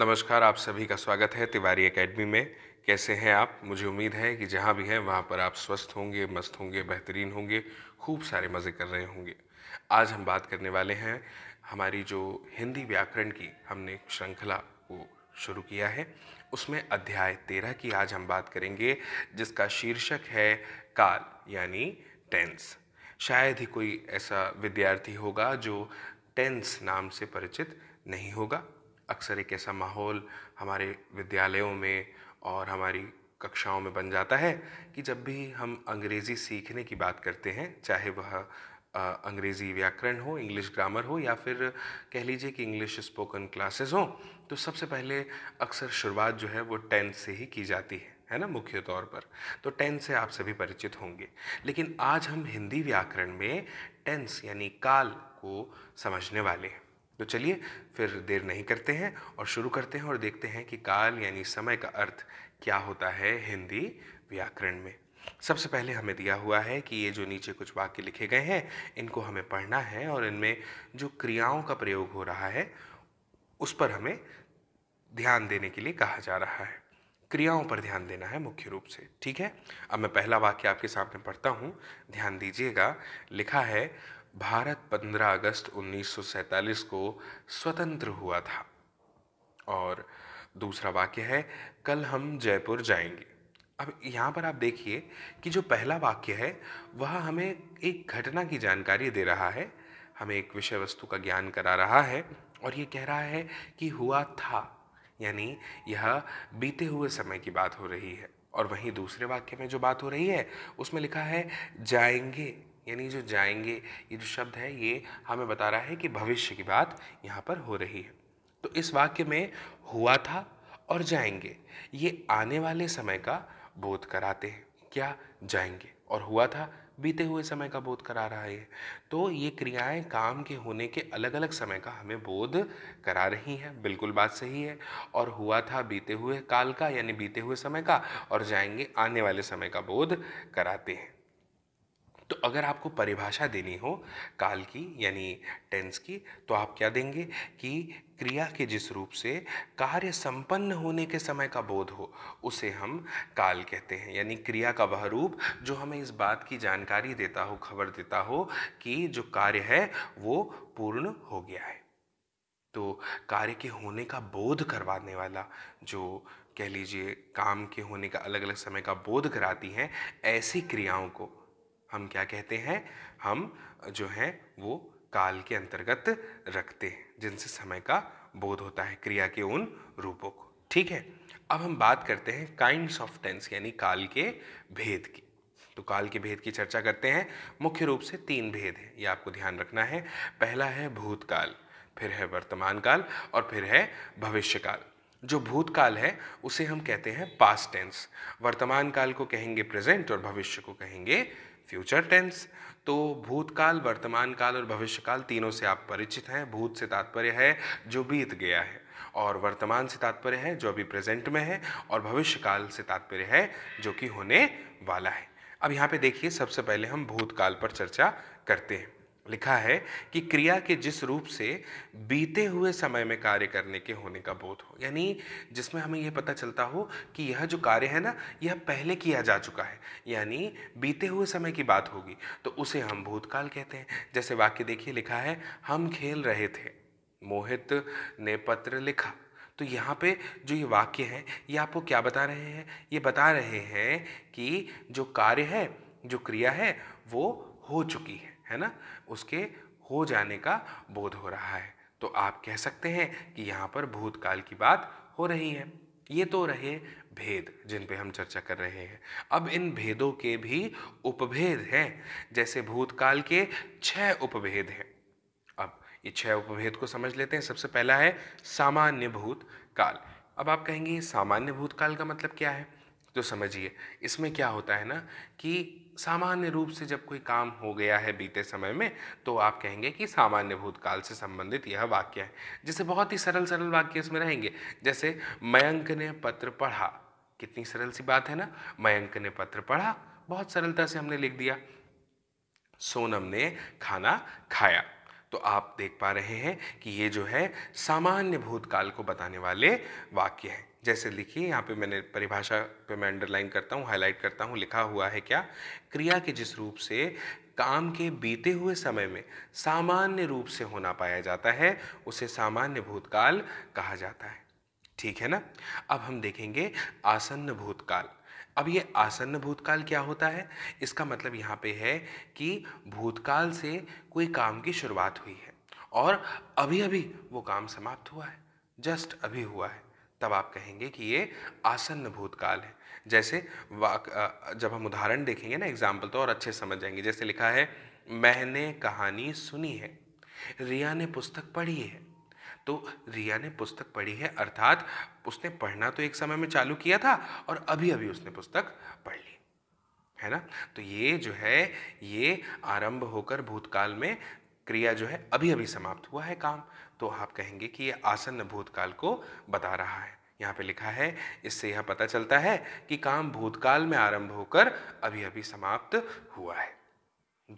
नमस्कार आप सभी का स्वागत है तिवारी एकेडमी में कैसे हैं आप मुझे उम्मीद है कि जहाँ भी हैं वहाँ पर आप स्वस्थ होंगे मस्त होंगे बेहतरीन होंगे खूब सारे मज़े कर रहे होंगे आज हम बात करने वाले हैं हमारी जो हिंदी व्याकरण की हमने श्रृंखला को शुरू किया है उसमें अध्याय तेरह की आज हम बात करेंगे जिसका शीर्षक है काल यानी टेंस शायद ही कोई ऐसा विद्यार्थी होगा जो टेंस नाम से परिचित नहीं होगा अक्सर एक ऐसा माहौल हमारे विद्यालयों में और हमारी कक्षाओं में बन जाता है कि जब भी हम अंग्रेज़ी सीखने की बात करते हैं चाहे वह अंग्रेज़ी व्याकरण हो इंग्लिश ग्रामर हो या फिर कह लीजिए कि इंग्लिश स्पोकन क्लासेस हो तो सबसे पहले अक्सर शुरुआत जो है वो टेंथ से ही की जाती है है ना मुख्य तौर पर तो टेंथ से आप सभी परिचित होंगे लेकिन आज हम हिंदी व्याकरण में टेंस यानी काल को समझने वाले हैं तो चलिए फिर देर नहीं करते हैं और शुरू करते हैं और देखते हैं कि काल यानी समय का अर्थ क्या होता है हिंदी व्याकरण में सबसे पहले हमें दिया हुआ है कि ये जो नीचे कुछ वाक्य लिखे गए हैं इनको हमें पढ़ना है और इनमें जो क्रियाओं का प्रयोग हो रहा है उस पर हमें ध्यान देने के लिए कहा जा रहा है क्रियाओं पर ध्यान देना है मुख्य रूप से ठीक है अब मैं पहला वाक्य आपके सामने पढ़ता हूँ ध्यान दीजिएगा लिखा है भारत 15 अगस्त 1947 को स्वतंत्र हुआ था और दूसरा वाक्य है कल हम जयपुर जाएंगे अब यहाँ पर आप देखिए कि जो पहला वाक्य है वह हमें एक घटना की जानकारी दे रहा है हमें एक विषय वस्तु का ज्ञान करा रहा है और ये कह रहा है कि हुआ था यानी यह बीते हुए समय की बात हो रही है और वहीं दूसरे वाक्य में जो बात हो रही है उसमें लिखा है जाएंगे यानी जो जाएंगे ये जो शब्द है ये हमें बता रहा है कि भविष्य की बात यहाँ पर हो रही है तो इस वाक्य में हुआ था और जाएंगे ये आने वाले समय का बोध कराते हैं क्या जाएंगे और हुआ था बीते हुए समय का बोध करा रहा है तो ये क्रियाएं काम के होने के अलग अलग समय का हमें बोध करा रही हैं बिल्कुल बात सही है और हुआ था बीते हुए काल का यानी बीते हुए समय का और जाएंगे आने वाले समय का बोध कराते हैं तो अगर आपको परिभाषा देनी हो काल की यानी टेंस की तो आप क्या देंगे कि क्रिया के जिस रूप से कार्य संपन्न होने के समय का बोध हो उसे हम काल कहते हैं यानी क्रिया का वह रूप जो हमें इस बात की जानकारी देता हो खबर देता हो कि जो कार्य है वो पूर्ण हो गया है तो कार्य के होने का बोध करवाने वाला जो कह लीजिए काम के होने का अलग अलग समय का बोध कराती हैं ऐसी क्रियाओं को हम क्या कहते हैं हम जो है वो काल के अंतर्गत रखते हैं जिनसे समय का बोध होता है क्रिया के उन रूपों को ठीक है अब हम बात करते हैं काइंड्स ऑफ टेंस यानी काल के भेद की तो काल के भेद की चर्चा करते हैं मुख्य रूप से तीन भेद हैं ये आपको ध्यान रखना है पहला है भूतकाल फिर है वर्तमान काल और फिर है भविष्यकाल जो भूतकाल है उसे हम कहते हैं पास्ट टेंस वर्तमान काल को कहेंगे प्रेजेंट और भविष्य को कहेंगे फ्यूचर टेंस तो भूतकाल वर्तमान काल और भविष्यकाल तीनों से आप परिचित हैं भूत से तात्पर्य है जो बीत गया है और वर्तमान से तात्पर्य है जो अभी प्रेजेंट में है और भविष्यकाल से तात्पर्य है जो कि होने वाला है अब यहाँ पे देखिए सबसे पहले हम भूतकाल पर चर्चा करते हैं लिखा है कि क्रिया के जिस रूप से बीते हुए समय में कार्य करने के होने का बोध हो यानी जिसमें हमें यह पता चलता हो कि यह जो कार्य है ना यह पहले किया जा चुका है यानी बीते हुए समय की बात होगी तो उसे हम भूतकाल कहते हैं जैसे वाक्य देखिए लिखा है हम खेल रहे थे मोहित ने पत्र लिखा तो यहाँ पे जो ये वाक्य है ये आपको क्या बता रहे हैं ये बता रहे हैं कि जो कार्य है जो क्रिया है वो हो चुकी है है ना उसके हो जाने का बोध हो रहा है तो आप कह सकते हैं कि यहाँ पर भूतकाल की बात हो रही है ये तो रहे भेद जिन पे हम चर्चा कर रहे हैं अब इन भेदों के भी उपभेद हैं जैसे भूतकाल के छह उपभेद हैं अब ये छह उपभेद को समझ लेते हैं सबसे पहला है सामान्य भूतकाल अब आप कहेंगे सामान्य भूतकाल का मतलब क्या है तो समझिए इसमें क्या होता है ना कि सामान्य रूप से जब कोई काम हो गया है बीते समय में तो आप कहेंगे कि सामान्य भूतकाल से संबंधित यह वाक्य है जिसे बहुत ही सरल सरल वाक्य इसमें रहेंगे जैसे मयंक ने पत्र पढ़ा कितनी सरल सी बात है ना मयंक ने पत्र पढ़ा बहुत सरलता से हमने लिख दिया सोनम ने खाना खाया तो आप देख पा रहे हैं कि ये जो है सामान्य भूतकाल को बताने वाले वाक्य हैं जैसे लिखिए यहाँ पे मैंने परिभाषा पे मैं अंडरलाइन करता हूँ हाईलाइट करता हूँ लिखा हुआ है क्या क्रिया के जिस रूप से काम के बीते हुए समय में सामान्य रूप से होना पाया जाता है उसे सामान्य भूतकाल कहा जाता है ठीक है ना अब हम देखेंगे आसन्न भूतकाल अब ये आसन्न भूतकाल क्या होता है इसका मतलब यहाँ पे है कि भूतकाल से कोई काम की शुरुआत हुई है और अभी अभी वो काम समाप्त हुआ है जस्ट अभी हुआ है तब आप कहेंगे कि ये आसन्न भूतकाल है जैसे वाक जब हम उदाहरण देखेंगे ना एग्जाम्पल तो और अच्छे समझ जाएंगे जैसे लिखा है मैंने कहानी सुनी है रिया ने पुस्तक पढ़ी है तो रिया ने पुस्तक पढ़ी है अर्थात उसने पढ़ना तो एक समय में चालू किया था और अभी अभी उसने पुस्तक पढ़ ली है ना तो ये जो है ये आरंभ होकर भूतकाल में क्रिया जो है अभी अभी समाप्त हुआ है काम तो आप कहेंगे कि ये आसन्न भूतकाल को बता रहा है यहाँ पे लिखा है इससे यह पता चलता है कि काम भूतकाल में आरंभ होकर अभी अभी समाप्त हुआ है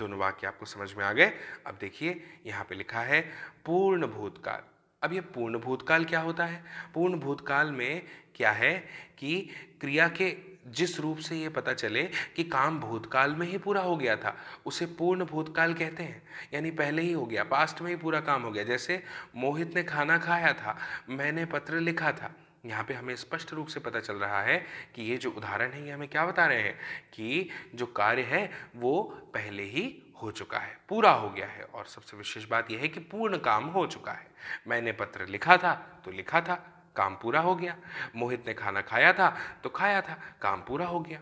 दोनों वाक्य आपको समझ में आ गए अब देखिए यहाँ पे लिखा है पूर्ण भूतकाल अब ये पूर्ण भूतकाल क्या होता है पूर्ण भूतकाल में क्या है कि क्रिया के जिस रूप से ये पता चले कि काम भूतकाल में ही पूरा हो गया था उसे पूर्ण भूतकाल कहते हैं यानी पहले ही हो गया पास्ट में ही पूरा काम हो गया जैसे मोहित ने खाना खाया था मैंने पत्र लिखा था यहाँ पे हमें स्पष्ट रूप से पता चल रहा है कि ये जो उदाहरण है ये हमें क्या बता रहे हैं कि जो कार्य है वो पहले ही हो चुका है पूरा हो गया है और सबसे विशेष बात यह है कि पूर्ण काम हो चुका है मैंने पत्र लिखा था तो लिखा था काम पूरा हो गया मोहित ने खाना खाया था तो खाया था काम पूरा हो गया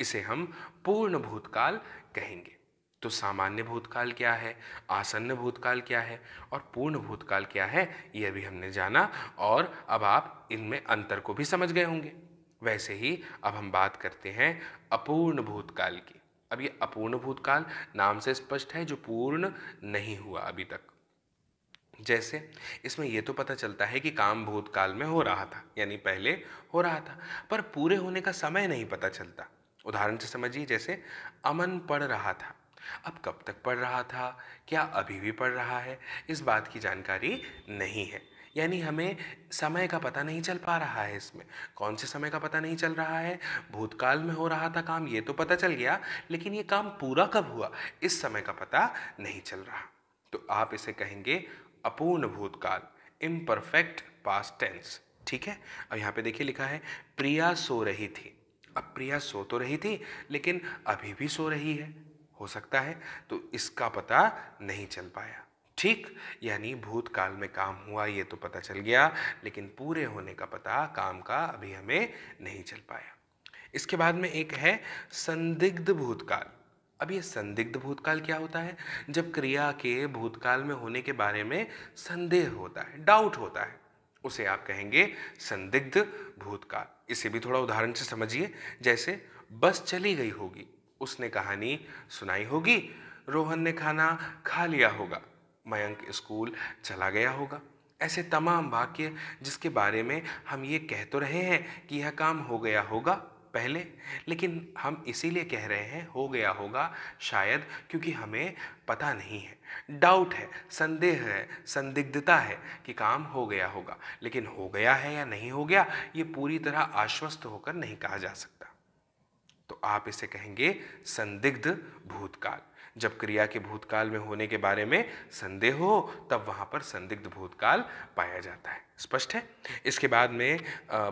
इसे हम पूर्ण भूतकाल कहेंगे तो सामान्य भूतकाल क्या है आसन्न भूतकाल क्या है और पूर्ण भूतकाल क्या है यह भी हमने जाना और अब आप इनमें अंतर को भी समझ गए होंगे वैसे ही अब हम बात करते हैं अपूर्ण भूतकाल की अब ये अपूर्ण भूतकाल नाम से स्पष्ट है जो पूर्ण नहीं हुआ अभी तक जैसे इसमें यह तो पता चलता है कि काम भूतकाल में हो रहा था यानी पहले हो रहा था पर पूरे होने का समय नहीं पता चलता उदाहरण से समझिए जैसे अमन पढ़ रहा था अब कब तक पढ़ रहा था क्या अभी भी पढ़ रहा है इस बात की जानकारी नहीं है यानी हमें समय का पता नहीं चल पा रहा है इसमें कौन से समय का पता नहीं चल रहा है भूतकाल में हो रहा था काम ये तो पता चल गया लेकिन ये काम पूरा कब हुआ इस समय का पता नहीं चल रहा तो आप इसे कहेंगे अपूर्ण भूतकाल इम्परफेक्ट पास्ट टेंस ठीक है अब यहाँ पे देखिए लिखा है प्रिया सो रही थी अब प्रिया सो तो रही थी लेकिन अभी भी सो रही है हो सकता है तो इसका पता नहीं चल पाया ठीक यानी भूतकाल में काम हुआ ये तो पता चल गया लेकिन पूरे होने का पता काम का अभी हमें नहीं चल पाया इसके बाद में एक है संदिग्ध भूतकाल अब ये संदिग्ध भूतकाल क्या होता है जब क्रिया के भूतकाल में होने के बारे में संदेह होता है डाउट होता है उसे आप कहेंगे संदिग्ध भूतकाल इसे भी थोड़ा उदाहरण से समझिए जैसे बस चली गई होगी उसने कहानी सुनाई होगी रोहन ने खाना खा लिया होगा मयंक स्कूल चला गया होगा ऐसे तमाम वाक्य जिसके बारे में हम ये कह तो रहे हैं कि यह काम हो गया होगा पहले लेकिन हम इसीलिए कह रहे हैं हो गया होगा शायद क्योंकि हमें पता नहीं है डाउट है संदेह है संदिग्धता है कि काम हो गया होगा लेकिन हो गया है या नहीं हो गया ये पूरी तरह आश्वस्त होकर नहीं कहा जा सकता तो आप इसे कहेंगे संदिग्ध भूतकाल जब क्रिया के भूतकाल में होने के बारे में संदेह हो तब वहाँ पर संदिग्ध भूतकाल पाया जाता है स्पष्ट है इसके बाद में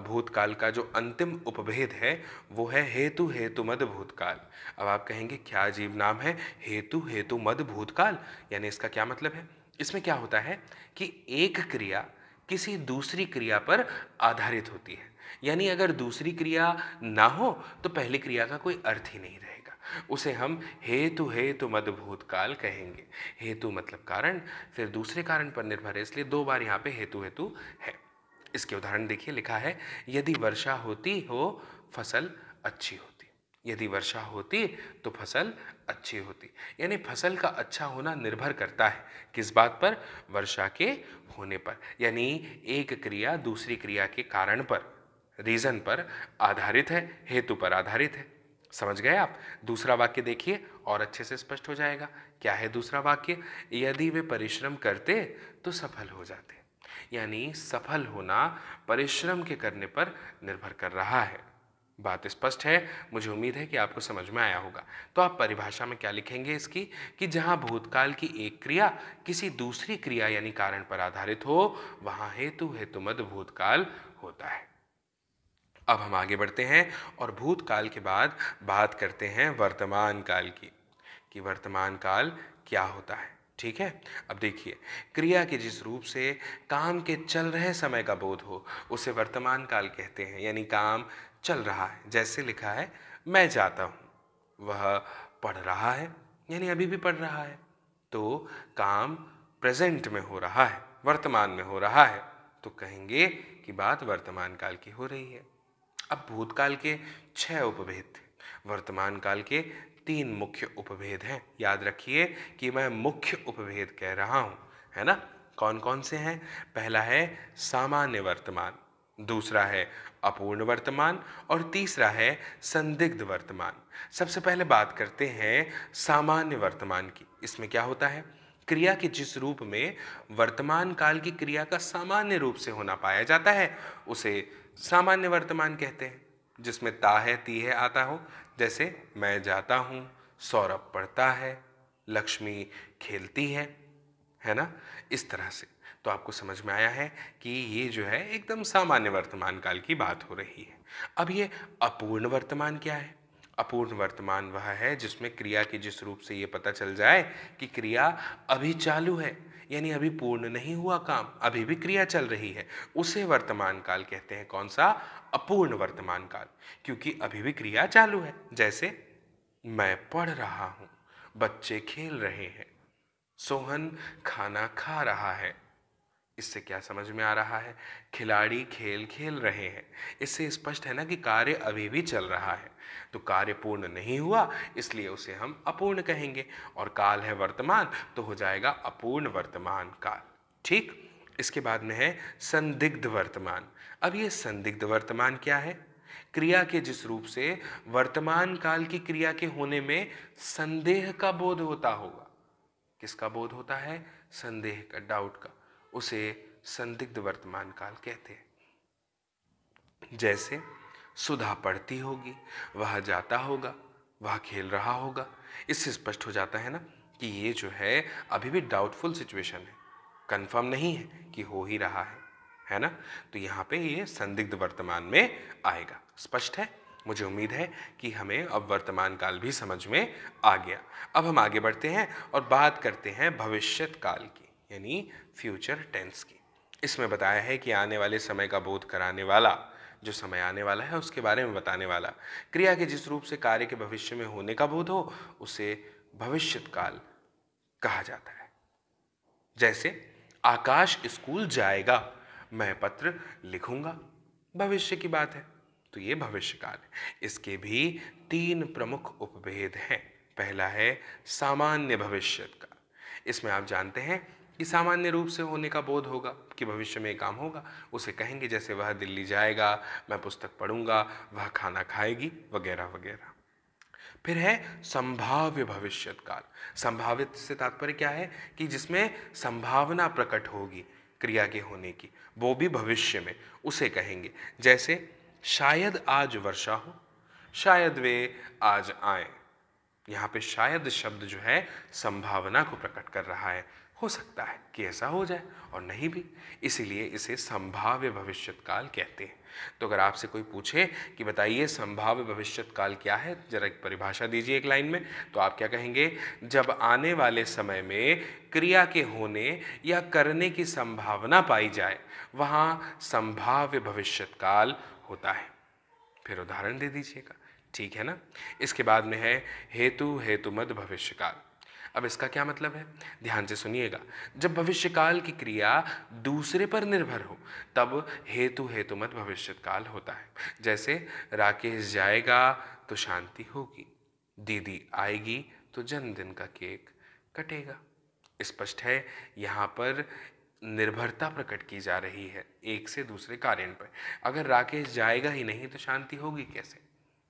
भूतकाल का जो अंतिम उपभेद है वो है हेतु हेतु मद भूतकाल अब आप कहेंगे क्या अजीब नाम है हेतु हेतु मद भूतकाल यानी इसका क्या मतलब है इसमें क्या होता है कि एक क्रिया किसी दूसरी क्रिया पर आधारित होती है यानी अगर दूसरी क्रिया ना हो तो पहली क्रिया का कोई अर्थ ही नहीं रहेगा उसे हम हेतु हेतु मद भूतकाल कहेंगे हेतु मतलब कारण फिर दूसरे कारण पर निर्भर है इसलिए दो बार यहाँ पे हेतु हेतु है इसके उदाहरण देखिए लिखा है यदि वर्षा होती हो फसल अच्छी होती यदि वर्षा होती तो फसल अच्छी होती यानी फसल का अच्छा होना निर्भर करता है किस बात पर वर्षा के होने पर यानी एक क्रिया दूसरी क्रिया के कारण पर रीज़न पर आधारित है हेतु पर आधारित है समझ गए आप दूसरा वाक्य देखिए और अच्छे से स्पष्ट हो जाएगा क्या है दूसरा वाक्य यदि वे परिश्रम करते तो सफल हो जाते यानी सफल होना परिश्रम के करने पर निर्भर कर रहा है बात स्पष्ट है मुझे उम्मीद है कि आपको समझ में आया होगा तो आप परिभाषा में क्या लिखेंगे इसकी कि जहाँ भूतकाल की एक क्रिया किसी दूसरी क्रिया यानी कारण पर आधारित हो वहाँ हेतु हेतुमद भूतकाल होता है अब हम आगे बढ़ते हैं और भूतकाल के बाद बात करते हैं वर्तमान काल की कि वर्तमान काल क्या होता है ठीक है अब देखिए क्रिया के जिस रूप से काम के चल रहे समय का बोध हो उसे वर्तमान काल कहते हैं यानी काम चल रहा है जैसे लिखा है मैं जाता हूँ वह पढ़ रहा है यानी अभी भी पढ़ रहा है तो काम प्रेजेंट में हो रहा है वर्तमान में हो रहा है तो कहेंगे कि बात वर्तमान काल की हो रही है अब भूतकाल के छः उपभेद वर्तमान काल के तीन मुख्य उपभेद हैं याद रखिए कि मैं मुख्य उपभेद कह रहा हूँ है ना कौन कौन से हैं पहला है सामान्य वर्तमान दूसरा है अपूर्ण वर्तमान और तीसरा है संदिग्ध वर्तमान सबसे पहले बात करते हैं सामान्य वर्तमान की इसमें क्या होता है क्रिया के जिस रूप में वर्तमान काल की क्रिया का सामान्य रूप से होना पाया जाता है उसे सामान्य वर्तमान कहते हैं जिसमें ता है ती है आता हो जैसे मैं जाता हूँ सौरभ पढ़ता है लक्ष्मी खेलती है है ना इस तरह से तो आपको समझ में आया है कि ये जो है एकदम सामान्य वर्तमान काल की बात हो रही है अब ये अपूर्ण वर्तमान क्या है अपूर्ण वर्तमान वह है जिसमें क्रिया के जिस रूप से ये पता चल जाए कि क्रिया अभी चालू है यानी अभी पूर्ण नहीं हुआ काम अभी भी क्रिया चल रही है उसे वर्तमान काल कहते हैं कौन सा अपूर्ण वर्तमान काल क्योंकि अभी भी क्रिया चालू है जैसे मैं पढ़ रहा हूँ बच्चे खेल रहे हैं सोहन खाना खा रहा है इससे क्या समझ में आ रहा है खिलाड़ी खेल खेल रहे हैं इससे स्पष्ट है ना कि कार्य अभी भी चल रहा है तो कार्य पूर्ण नहीं हुआ इसलिए उसे हम अपूर्ण कहेंगे और काल है वर्तमान तो हो जाएगा अपूर्ण वर्तमान काल ठीक इसके बाद में है संदिग्ध वर्तमान अब ये संदिग्ध वर्तमान क्या है क्रिया के जिस रूप से वर्तमान काल की क्रिया के होने में संदेह का बोध होता होगा किसका बोध होता है संदेह का डाउट का उसे संदिग्ध वर्तमान काल कहते हैं जैसे सुधा पढ़ती होगी वह जाता होगा वह खेल रहा होगा इससे स्पष्ट हो जाता है ना कि ये जो है अभी भी डाउटफुल सिचुएशन है कंफर्म नहीं है कि हो ही रहा है है ना तो यहाँ पे ये संदिग्ध वर्तमान में आएगा स्पष्ट है मुझे उम्मीद है कि हमें अब वर्तमान काल भी समझ में आ गया अब हम आगे बढ़ते हैं और बात करते हैं भविष्यत काल की यानी फ्यूचर टेंस की इसमें बताया है कि आने वाले समय का बोध कराने वाला जो समय आने वाला है उसके बारे में बताने वाला क्रिया के जिस रूप से कार्य के भविष्य में होने का बोध हो उसे काल कहा जाता है जैसे आकाश स्कूल जाएगा मैं पत्र लिखूंगा भविष्य की बात है तो ये भविष्यकाल है इसके भी तीन प्रमुख उपभेद हैं पहला है सामान्य भविष्य का इसमें आप जानते हैं कि सामान्य रूप से होने का बोध होगा कि भविष्य में ये काम होगा उसे कहेंगे जैसे वह दिल्ली जाएगा मैं पुस्तक पढ़ूंगा वह खाना खाएगी वगैरह वगैरह फिर है संभाव्य भविष्य काल संभावित से तात्पर्य क्या है कि जिसमें संभावना प्रकट होगी क्रिया के होने की वो भी भविष्य में उसे कहेंगे जैसे शायद आज वर्षा हो शायद वे आज आए यहाँ पे शायद शब्द जो है संभावना को प्रकट कर रहा है हो सकता है कि ऐसा हो जाए और नहीं भी इसीलिए इसे संभाव्य भविष्यकाल कहते हैं तो अगर आपसे कोई पूछे कि बताइए संभाव्य भविष्यकाल क्या है जरा एक परिभाषा दीजिए एक लाइन में तो आप क्या कहेंगे जब आने वाले समय में क्रिया के होने या करने की संभावना पाई जाए वहाँ संभाव्य भविष्यकाल होता है फिर उदाहरण दे दीजिएगा ठीक है ना इसके बाद में है हेतु हेतुमद भविष्यकाल अब इसका क्या मतलब है ध्यान से सुनिएगा जब भविष्यकाल की क्रिया दूसरे पर निर्भर हो तब हेतु हेतुमत भविष्यकाल होता है जैसे राकेश जाएगा तो शांति होगी दीदी आएगी तो जन्मदिन का केक कटेगा स्पष्ट है यहाँ पर निर्भरता प्रकट की जा रही है एक से दूसरे कारण पर अगर राकेश जाएगा ही नहीं तो शांति होगी कैसे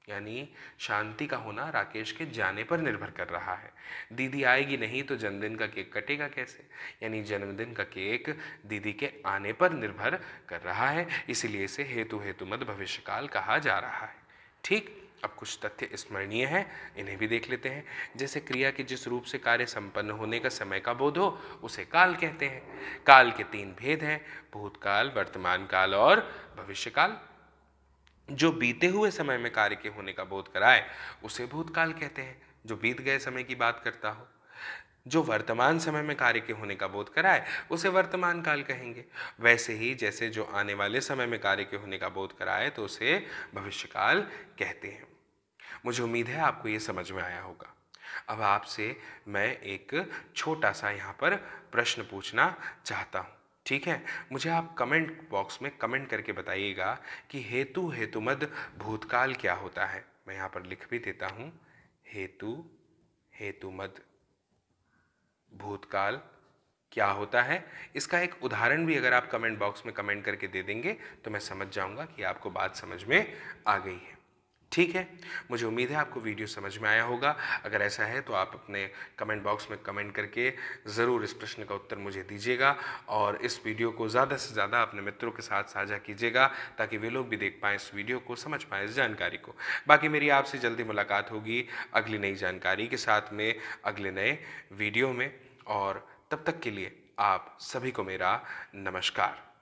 यानी शांति का होना राकेश के जाने पर निर्भर कर रहा है दीदी आएगी नहीं तो जन्मदिन का केक कटेगा कैसे यानी जन्मदिन का केक दीदी के आने पर निर्भर कर रहा है इसीलिए इसे हेतु हेतु मत भविष्यकाल कहा जा रहा है ठीक अब कुछ तथ्य स्मरणीय हैं इन्हें भी देख लेते हैं जैसे क्रिया के जिस रूप से कार्य संपन्न होने का समय का बोध हो उसे काल कहते हैं काल के तीन भेद हैं भूतकाल वर्तमान काल और भविष्यकाल जो बीते हुए समय में कार्य के होने का बोध कराए उसे भूतकाल कहते हैं जो बीत गए समय की बात करता हो जो वर्तमान समय में कार्य के होने का बोध कराए उसे वर्तमान काल कहेंगे वैसे ही जैसे जो आने वाले समय में कार्य के होने का बोध कराए तो उसे भविष्यकाल कहते हैं मुझे उम्मीद है आपको ये समझ में आया होगा अब आपसे मैं एक छोटा सा यहाँ पर प्रश्न पूछना चाहता हूँ ठीक है मुझे आप कमेंट बॉक्स में कमेंट करके बताइएगा कि हेतु हेतुमद भूतकाल क्या होता है मैं यहाँ पर लिख भी देता हूँ हेतु हेतुमद भूतकाल क्या होता है इसका एक उदाहरण भी अगर आप कमेंट बॉक्स में कमेंट करके दे देंगे तो मैं समझ जाऊँगा कि आपको बात समझ में आ गई है ठीक है मुझे उम्मीद है आपको वीडियो समझ में आया होगा अगर ऐसा है तो आप अपने कमेंट बॉक्स में कमेंट करके ज़रूर इस प्रश्न का उत्तर मुझे दीजिएगा और इस वीडियो को ज़्यादा से ज़्यादा अपने मित्रों के साथ साझा कीजिएगा ताकि वे लोग भी देख पाएँ इस वीडियो को समझ पाएँ इस जानकारी को बाकी मेरी आपसे जल्दी मुलाकात होगी अगली नई जानकारी के साथ में अगले नए वीडियो में और तब तक के लिए आप सभी को मेरा नमस्कार